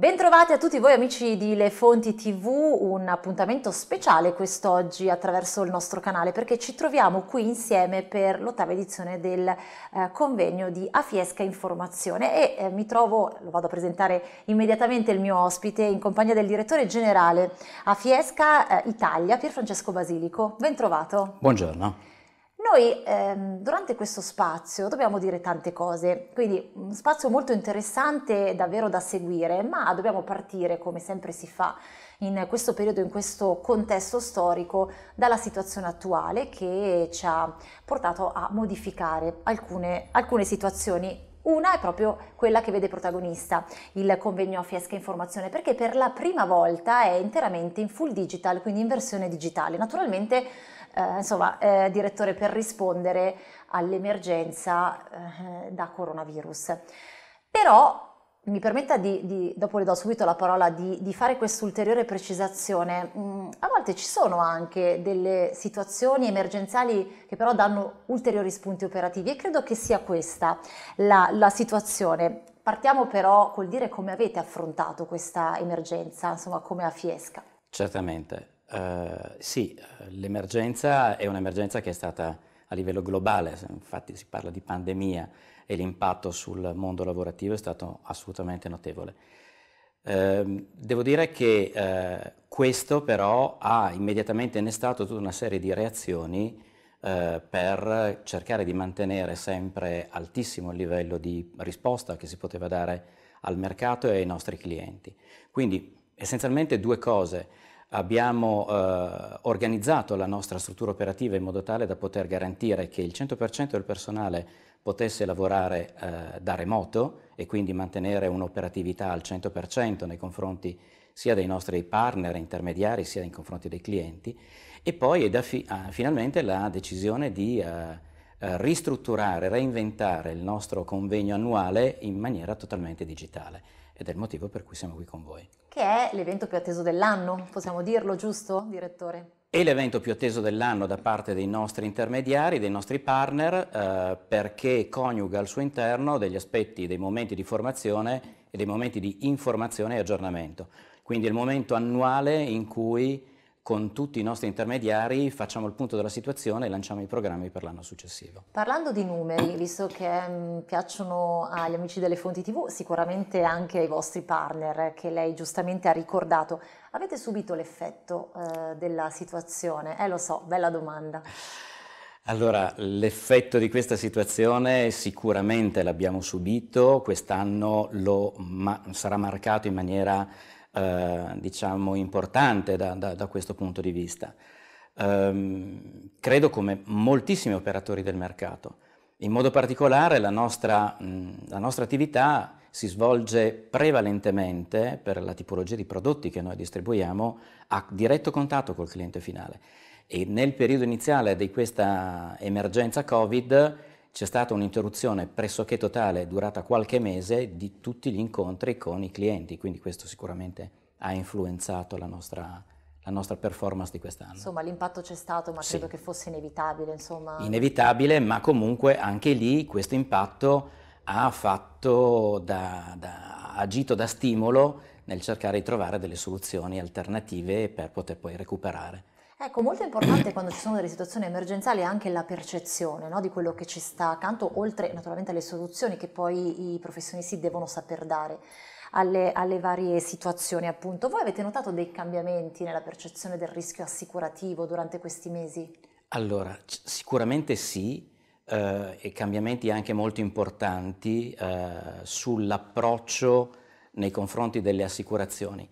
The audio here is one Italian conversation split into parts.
Bentrovati a tutti voi amici di Le Fonti TV, un appuntamento speciale quest'oggi attraverso il nostro canale perché ci troviamo qui insieme per l'ottava edizione del eh, convegno di Afiesca Informazione e eh, mi trovo, lo vado a presentare immediatamente il mio ospite, in compagnia del direttore generale Afiesca eh, Italia, Pier Francesco Basilico. Bentrovato. Buongiorno. Noi ehm, durante questo spazio dobbiamo dire tante cose, quindi un spazio molto interessante davvero da seguire, ma dobbiamo partire come sempre si fa in questo periodo, in questo contesto storico, dalla situazione attuale che ci ha portato a modificare alcune, alcune situazioni una è proprio quella che vede protagonista il convegno a Fiesca Informazione, perché per la prima volta è interamente in full digital, quindi in versione digitale. Naturalmente eh, insomma, eh, direttore, per rispondere all'emergenza eh, da coronavirus. Però mi permetta di, di, dopo le do subito la parola, di, di fare quest'ulteriore precisazione. Mm, a volte ci sono anche delle situazioni emergenziali che però danno ulteriori spunti operativi e credo che sia questa la, la situazione. Partiamo però col dire come avete affrontato questa emergenza, insomma come a Fiesca. Certamente, eh, sì, l'emergenza è un'emergenza che è stata a livello globale, infatti si parla di pandemia e l'impatto sul mondo lavorativo è stato assolutamente notevole. Uh, devo dire che uh, questo però ha immediatamente innestato tutta una serie di reazioni eh, per cercare di mantenere sempre altissimo il livello di risposta che si poteva dare al mercato e ai nostri clienti. Quindi essenzialmente due cose Abbiamo eh, organizzato la nostra struttura operativa in modo tale da poter garantire che il 100% del personale potesse lavorare eh, da remoto e quindi mantenere un'operatività al 100% nei confronti sia dei nostri partner intermediari sia nei confronti dei clienti e poi è da fi ah, finalmente la decisione di eh, eh ristrutturare, reinventare il nostro convegno annuale in maniera totalmente digitale ed è il motivo per cui siamo qui con voi. Che è l'evento più atteso dell'anno, possiamo dirlo giusto, direttore? È l'evento più atteso dell'anno da parte dei nostri intermediari, dei nostri partner, eh, perché coniuga al suo interno degli aspetti, dei momenti di formazione e dei momenti di informazione e aggiornamento. Quindi è il momento annuale in cui con tutti i nostri intermediari facciamo il punto della situazione e lanciamo i programmi per l'anno successivo. Parlando di numeri, visto che mh, mm, piacciono agli amici delle fonti TV, sicuramente anche ai vostri partner eh, che lei giustamente ha ricordato, avete subito l'effetto eh, della situazione? Eh lo so, bella domanda. Allora, l'effetto di questa situazione sicuramente l'abbiamo subito, quest'anno sarà marcato in maniera eh, diciamo, importante da, da, da, questo punto di vista. Ehm, credo come moltissimi operatori del mercato. In modo particolare la nostra, mh, la nostra attività si svolge prevalentemente per la tipologia di prodotti che noi distribuiamo a diretto contatto col cliente finale. E nel periodo iniziale di questa emergenza Covid c'è stata un'interruzione pressoché totale durata qualche mese di tutti gli incontri con i clienti, quindi questo sicuramente ha influenzato la nostra, la nostra performance di quest'anno. Insomma l'impatto c'è stato ma sì. credo che fosse inevitabile. Insomma. Inevitabile ma comunque anche lì questo impatto ha fatto da, da, agito da stimolo nel cercare di trovare delle soluzioni alternative per poter poi recuperare. Ecco, molto importante quando ci sono delle situazioni emergenziali anche la percezione no, di quello che ci sta accanto, oltre naturalmente alle soluzioni che poi i professionisti devono saper dare alle, alle varie situazioni. Appunto, voi avete notato dei cambiamenti nella percezione del rischio assicurativo durante questi mesi? Allora, c- sicuramente sì, eh, e cambiamenti anche molto importanti eh, sull'approccio nei confronti delle assicurazioni.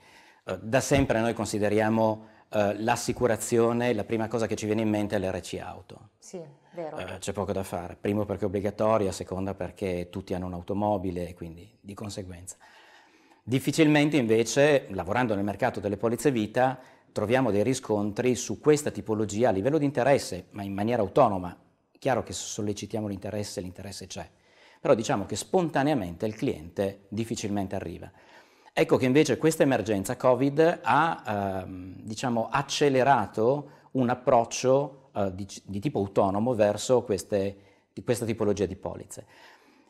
Eh, da sempre noi consideriamo eh, l'assicurazione, la prima cosa che ci viene in mente è l'RC auto. Sì, vero. Eh, c'è poco da fare, primo perché è obbligatoria, seconda perché tutti hanno un'automobile, e quindi di conseguenza. Difficilmente invece, lavorando nel mercato delle polizze vita, troviamo dei riscontri su questa tipologia a livello di interesse, ma in maniera autonoma. Chiaro che se sollecitiamo l'interesse, l'interesse c'è, però diciamo che spontaneamente il cliente difficilmente arriva. Ecco che invece questa emergenza Covid ha ehm, diciamo, accelerato un approccio eh, di, di, tipo autonomo verso queste, di questa tipologia di polizze.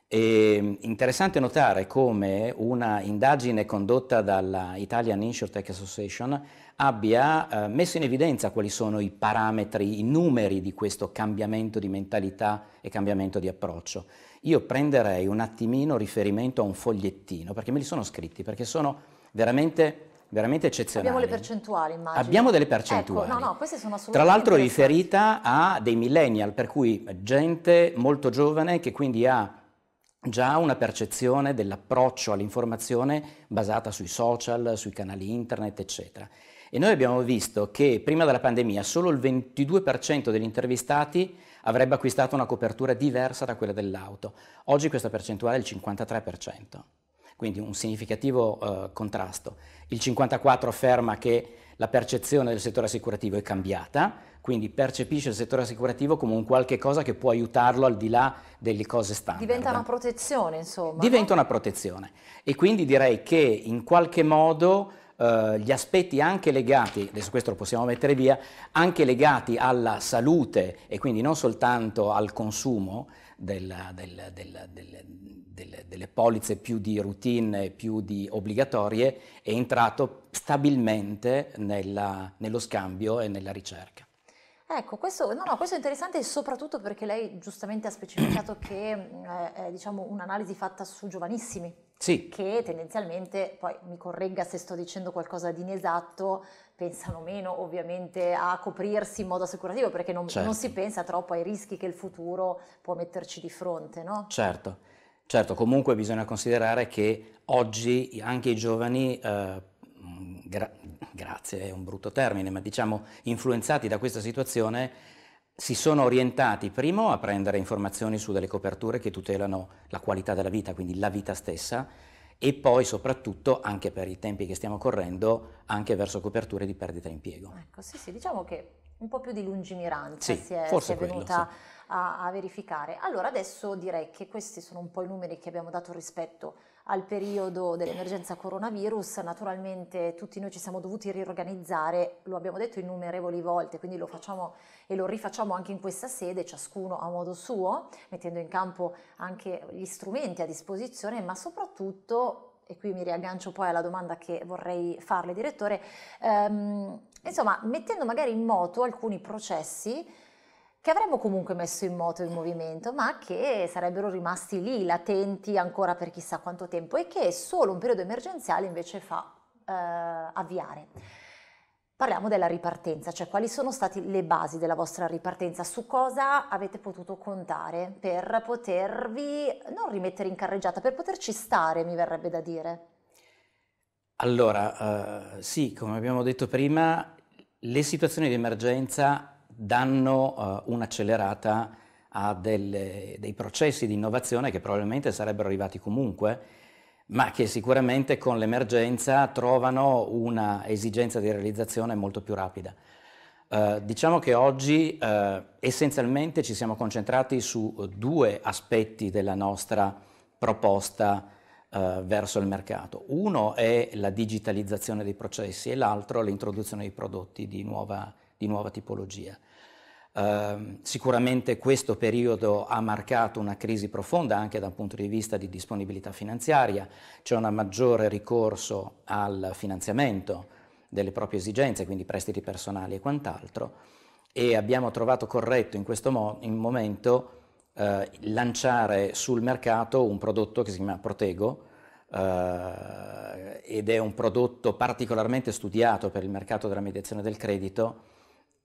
E mm, interessante notare come una indagine condotta dalla Italian Tech Association abbia eh, messo in evidenza quali sono i parametri, i numeri di questo cambiamento di mentalità e cambiamento di approccio. Io prenderei un attimino riferimento a un fogliettino, perché me li sono scritti, perché sono veramente veramente eccezionali. Abbiamo le percentuali, immagino. Abbiamo delle percentuali. Ecco, no, no, queste sono assolutamente Tra l'altro riferita a dei millennial, per cui gente molto giovane che quindi ha già una percezione dell'approccio all'informazione basata sui social, sui canali internet, eccetera. E noi abbiamo visto che prima della pandemia solo il 22% degli intervistati avrebbe acquistato una copertura diversa da quella dell'auto. Oggi questa percentuale è il 53%, quindi un significativo eh, contrasto. Il 54% afferma che la percezione del settore assicurativo è cambiata, quindi percepisce il settore assicurativo come un qualche cosa che può aiutarlo al di là delle cose standard. Diventa una protezione, insomma. Diventa no? una protezione. E quindi direi che in qualche modo eh, gli aspetti anche legati, adesso questo lo possiamo mettere via, anche legati alla salute e quindi non soltanto al consumo della, della, della, delle, delle polizze più di routine, più di obbligatorie, è entrato stabilmente nella, nello scambio e nella ricerca. Ecco, questo, no, no, questo, è interessante soprattutto perché lei giustamente ha specificato che eh, è diciamo, un'analisi fatta su giovanissimi, sì. che tendenzialmente, poi mi corregga se sto dicendo qualcosa di inesatto, pensano meno ovviamente a coprirsi in modo assicurativo perché non, certo. non si certo. pensa troppo ai rischi che il futuro può metterci di fronte, no? Certo, certo, comunque bisogna considerare che oggi anche i giovani... Eh, gra- grazie, è un brutto termine, ma diciamo influenzati da questa situazione si sono orientati primo a prendere informazioni su delle coperture che tutelano la qualità della vita, quindi la vita stessa, e poi soprattutto, anche per i tempi che stiamo correndo, anche verso coperture di perdita e impiego. Ecco, sì, sì, diciamo che un po' più di lungimiranza sì, si è, si è quello, venuta sì. a, a verificare. Allora adesso direi che questi sono un po' i numeri che abbiamo dato rispetto al periodo dell'emergenza coronavirus, naturalmente tutti noi ci siamo dovuti riorganizzare, lo abbiamo detto innumerevoli volte, quindi lo facciamo e lo rifacciamo anche in questa sede, ciascuno a modo suo, mettendo in campo anche gli strumenti a disposizione, ma soprattutto e qui mi riaggancio poi alla domanda che vorrei farle, direttore, ehm, insomma, mettendo magari in moto alcuni processi che avremmo comunque messo in moto il movimento, ma che sarebbero rimasti lì, latenti ancora per chissà quanto tempo e che solo un periodo emergenziale invece fa eh, avviare. Parliamo della ripartenza, cioè quali sono state le basi della vostra ripartenza, su cosa avete potuto contare per potervi non rimettere in carreggiata, per poterci stare, mi verrebbe da dire. Allora, eh, sì, come abbiamo detto prima, le situazioni di emergenza danno uh, un'accelerata a delle, dei processi di innovazione che probabilmente sarebbero arrivati comunque, ma che sicuramente con l'emergenza trovano una esigenza di realizzazione molto più rapida. Uh, diciamo che oggi uh, essenzialmente ci siamo concentrati su due aspetti della nostra proposta uh, verso il mercato. Uno è la digitalizzazione dei processi e l'altro l'introduzione di prodotti di nuova di nuova tipologia. Uh, sicuramente questo periodo ha marcato una crisi profonda anche dal punto di vista di disponibilità finanziaria, c'è un maggiore ricorso al finanziamento delle proprie esigenze, quindi prestiti personali e quant'altro, e abbiamo trovato corretto in questo mo- in momento uh, lanciare sul mercato un prodotto che si chiama Protego, uh, ed è un prodotto particolarmente studiato per il mercato della mediazione del credito,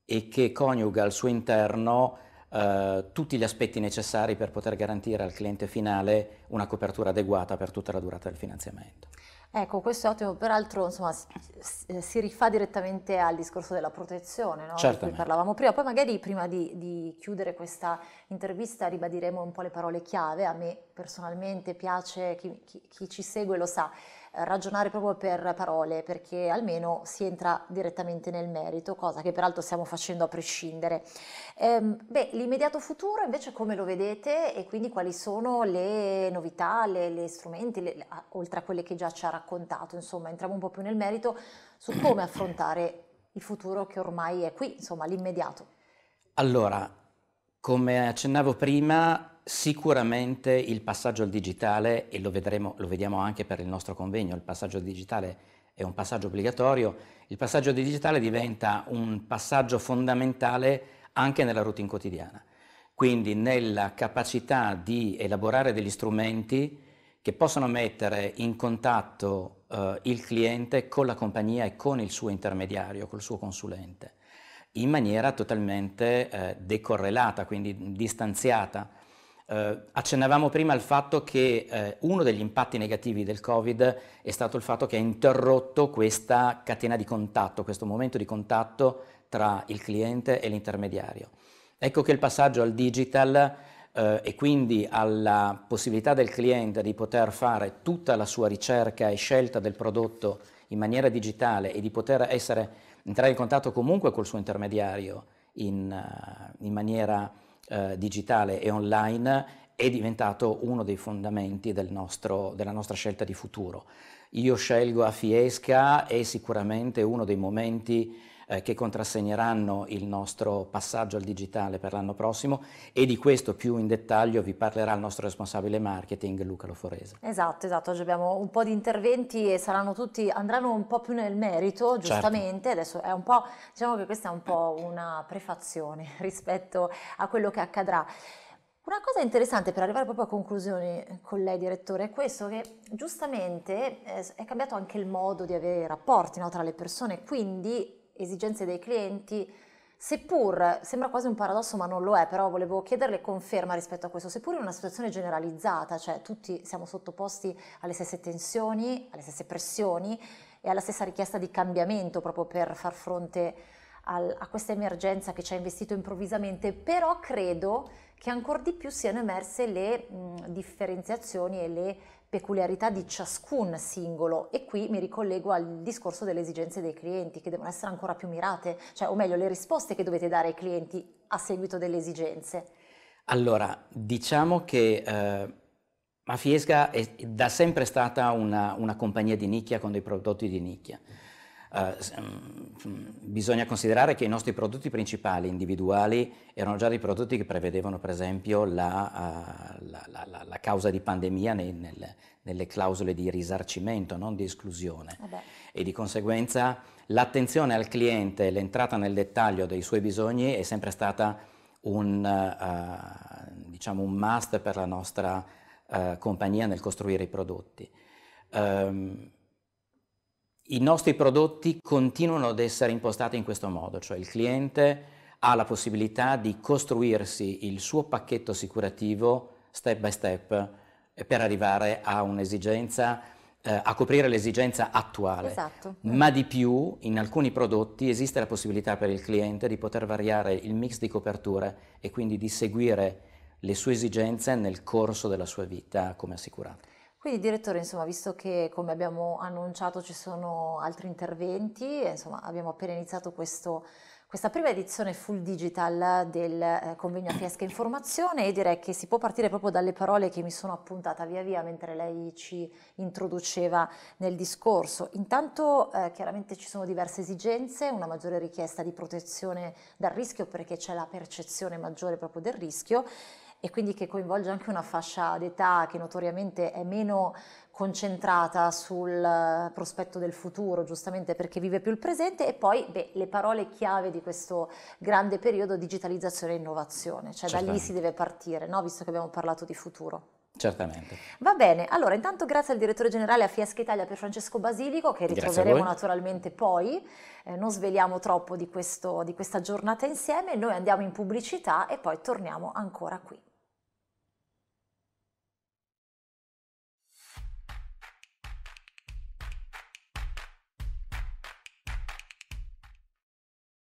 e che coniuga al suo interno eh, tutti gli aspetti necessari per poter garantire al cliente finale una copertura adeguata per tutta la durata del finanziamento. Ecco, questo è ottimo, peraltro insomma, si rifà direttamente al discorso della protezione no? di cui parlavamo prima, poi magari prima di, di, chiudere questa intervista ribadiremo un po' le parole chiave, a me personalmente piace, chi, chi, chi ci segue lo sa, ragionare proprio per parole, perché almeno si entra direttamente nel merito, cosa che peraltro stiamo facendo a prescindere. Ehm, beh, l'immediato futuro invece come lo vedete e quindi quali sono le novità, le, le strumenti, le, oltre a quelle che già ci ha raccontato, insomma, entriamo un po' più nel merito su come affrontare il futuro che ormai è qui, insomma, l'immediato. Allora, come accennavo prima, sicuramente il passaggio al digitale, e lo, vedremo, lo vediamo anche per il nostro convegno, il passaggio al digitale è un passaggio obbligatorio, il passaggio al digitale diventa un passaggio fondamentale anche nella routine quotidiana, quindi nella capacità di elaborare degli strumenti che possono mettere in contatto eh, il cliente con la compagnia e con il suo intermediario, col suo consulente in maniera totalmente eh, decorrelata, quindi distanziata. Eh, accennavamo prima al fatto che eh, uno degli impatti negativi del Covid è stato il fatto che ha interrotto questa catena di contatto, questo momento di contatto tra il cliente e l'intermediario. Ecco che il passaggio al digital eh, e quindi alla possibilità del cliente di poter fare tutta la sua ricerca e scelta del prodotto in maniera digitale e di poter essere entrare in contatto comunque col suo intermediario in, eh, in maniera eh, digitale e online è diventato uno dei fondamenti del nostro, della nostra scelta di futuro. Io scelgo a Fiesca è sicuramente uno dei momenti eh, che contrassegneranno il nostro passaggio al digitale per l'anno prossimo e di questo più in dettaglio vi parlerà il nostro responsabile marketing Luca Loforese. Esatto, esatto, oggi abbiamo un po' di interventi e saranno tutti, andranno un po' più nel merito, certo. giustamente, certo. adesso è un po', diciamo che questa è un po' una prefazione rispetto a quello che accadrà. Una cosa interessante per arrivare proprio a conclusione con lei, direttore, è questo che giustamente eh, è cambiato anche il modo di avere i rapporti no, tra le persone, quindi esigenze dei clienti, seppur sembra quasi un paradosso ma non lo è, però volevo chiederle conferma rispetto a questo, seppur in una situazione generalizzata, cioè tutti siamo sottoposti alle stesse tensioni, alle stesse pressioni e alla stessa richiesta di cambiamento proprio per far fronte al, a questa emergenza che ci ha investito improvvisamente, però credo che ancora di più siano emerse le mh, differenziazioni e le peculiarità di ciascun singolo e qui mi ricollego al discorso delle esigenze dei clienti che devono essere ancora più mirate, cioè o meglio le risposte che dovete dare ai clienti a seguito delle esigenze. Allora, diciamo che eh, Mafiesca è da sempre stata una, una compagnia di nicchia con dei prodotti di nicchia. Ehm, bisogna considerare che i nostri prodotti principali individuali erano già dei prodotti che prevedevano per esempio la, eh, la, la, la causa di pandemia nel, nel, nelle clausole di risarcimento, non di esclusione. Vabbè. E di conseguenza l'attenzione al cliente, l'entrata nel dettaglio dei suoi bisogni è sempre stata un, uh, diciamo un must per la nostra uh, compagnia nel costruire i prodotti. Um, i nostri prodotti continuano ad essere impostati in questo modo, cioè il cliente ha la possibilità di costruirsi il suo pacchetto assicurativo step by step eh, per arrivare a un'esigenza eh, a coprire l'esigenza attuale. Esatto. Ma di più, in alcuni prodotti esiste la possibilità per il cliente di poter variare il mix di coperture e quindi di seguire le sue esigenze nel corso della sua vita come assicurato. Quindi direttore, insomma, visto che come abbiamo annunciato ci sono altri interventi, insomma, abbiamo appena iniziato questo, questa prima edizione full digital del eh, convegno a Fiesca Informazione e direi che si può partire proprio dalle parole che mi sono appuntata via via mentre lei ci introduceva nel discorso. Intanto eh, chiaramente ci sono diverse esigenze, una maggiore richiesta di protezione dal rischio perché c'è la percezione maggiore proprio del rischio e quindi che coinvolge anche una fascia d'età che notoriamente è meno concentrata sul eh, prospetto del futuro, giustamente perché vive più il presente e poi beh, le parole chiave di questo grande periodo digitalizzazione e innovazione, cioè Certamente. da lì si deve partire, no? visto che abbiamo parlato di futuro. Certamente. Va bene, allora intanto grazie al direttore generale a Fiesca Italia per Francesco Basilico che ritroveremo naturalmente poi, eh, non sveliamo troppo di, questo, di questa giornata insieme, noi andiamo in pubblicità e poi torniamo ancora qui.